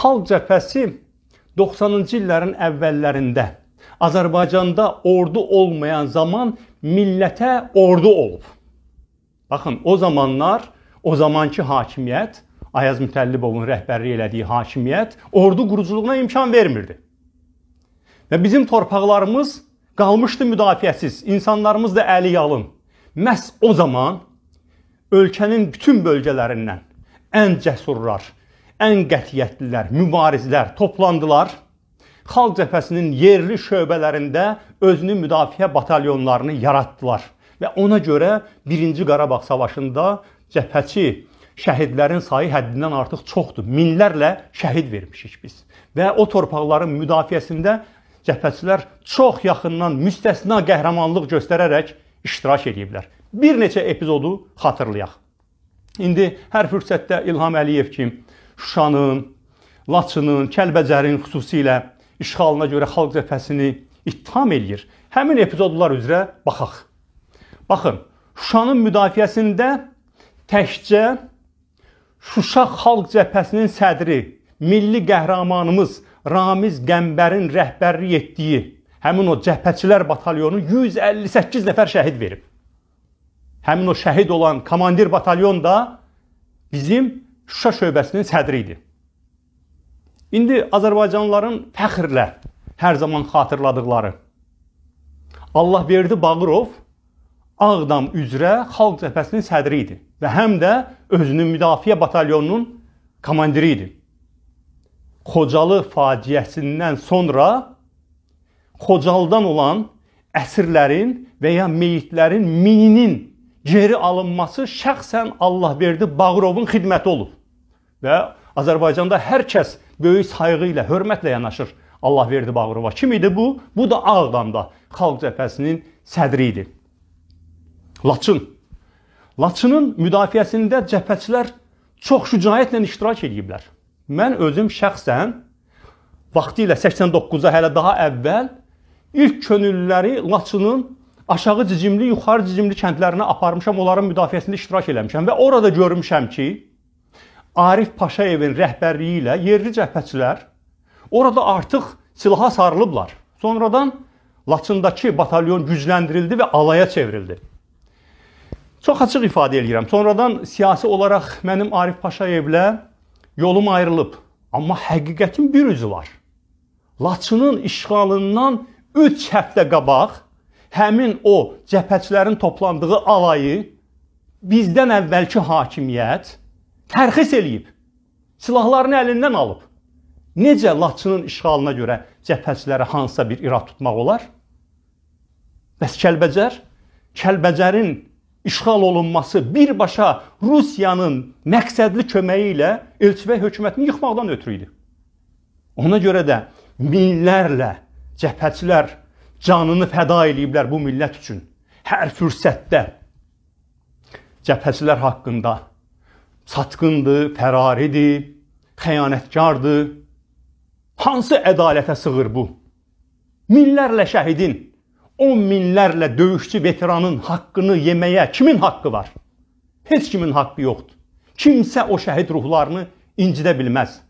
Xalq cəbhəsi 90-cı illərin əvvəllərində Azərbaycanda ordu olmayan zaman millətə ordu olub. Baxın, o zamanlar o zamanki hakimiyyət, Ayaz Mütəllibovun rəhbərlik elədiyi hakimiyyət ordu quruculuğuna imkan vermirdi. Və bizim torpaqlarımız qalmışdı müdafiəsiz, insanlarımız da əli yalın. Məhz o zaman ölkənin bütün bölgələrindən ən cəsurlar, ən qətiyyətlilər, mübarizlər toplandılar. Xalq cəbhəsinin yerli şöbələrində özünü müdafiə batalyonlarını yaratdılar və ona görə 1-ci Qarabağ savaşında cəbhəçi şəhidlərin sayı həddindən artıq çoxdur. Minlərlə şəhid vermişik biz. Və o torpaqların müdafiəsində cəbhəçilər çox yaxından müstəsna qəhrəmanlıq göstərərək iştirak ediblər. Bir neçə epizodu xatırlayaq. İndi hər fürsətdə İlham Əliyev kimi Şuşanın, Laçının, Kəlbəcərin xüsusilə işğalına görə xalq cəbhəsini ittiham eləyir. Həmin epizodlar üzrə baxaq. Baxın, Şuşanın müdafiəsində təkcə Şuşa xalq cəbhəsinin sədri, milli qəhrəmanımız Ramiz Qəmbərin rəhbərlik etdiyi həmin o cəbhəçilər batalyonu 158 nəfər şəhid verib. Həmin o şəhid olan komandir batalyon da bizim Şuşa şöbəsinin sədri idi. İndi azərbaycanlıların fəxrlə hər zaman xatırladıkları Allahverdi Bağırov Ağdam üzrə xalq cəbhəsinin sədri idi və həm də özünün müdafiə batalyonunun komandiri idi. Xocalı faciəsindən sonra Xocalıdan olan əsirlərin və ya meyitlərin mininin geri alınması şəxsən Allahverdi Bağırovun xidməti olub. Və Azərbaycanda hər kəs böyük sayğı ilə, hörmətlə yanaşır Allahverdi Bağırova. Kim idi bu? Bu da Ağdamda Xalq Cəbhəsinin sədri idi. Laçın. Laçının müdafiəsində cəbhəçilər çox şücaətlə iştirak ediblər. Mən özüm şəxsən vaxtı ilə 89-a hələ daha əvvəl ilk könüllüləri Laçının aşağı cicimli, yuxarı cicimli kəndlərinə aparmışam, onların müdafiəsində iştirak eləmişəm və orada görmüşəm ki, Arif Paşayevin rəhbərliyi ilə yerli cəbhəçilər orada artıq silaha sarılıblar. Sonradan Laçındakı batalyon gücləndirildi və alaya çevrildi. Çox açıq ifadə edirəm. Sonradan siyasi olaraq mənim Arif Paşayevlə yolum ayrılıb. Amma həqiqətin bir üzü var. Laçının işğalından 3 həftə qabaq həmin o cəbhəçilərin toplandığı alayı bizdən əvvəlki hakimiyyət tərxis eləyib, silahlarını əlindən alıb. Necə Laçının işğalına görə cəbhəçilərə hansısa bir irad tutmaq olar? Bəs Kəlbəcər? Kəlbəcərin işğal olunması birbaşa Rusiyanın məqsədli köməyi ilə Elçibəy hökumətini yıxmaqdan ötürü idi. Ona görə də minlərlə cəbhəçilər canını fəda eləyiblər bu millət üçün. Hər fürsətdə cəbhəçilər haqqında satqındır, fəraridir, xəyanətkardır. Hansı ədalətə sığır bu? Minlərlə şəhidin, on minlərlə döyüşçü veteranın haqqını yeməyə kimin haqqı var? Heç kimin haqqı yoxdur. Kimsə o şəhid ruhlarını incidə bilməz.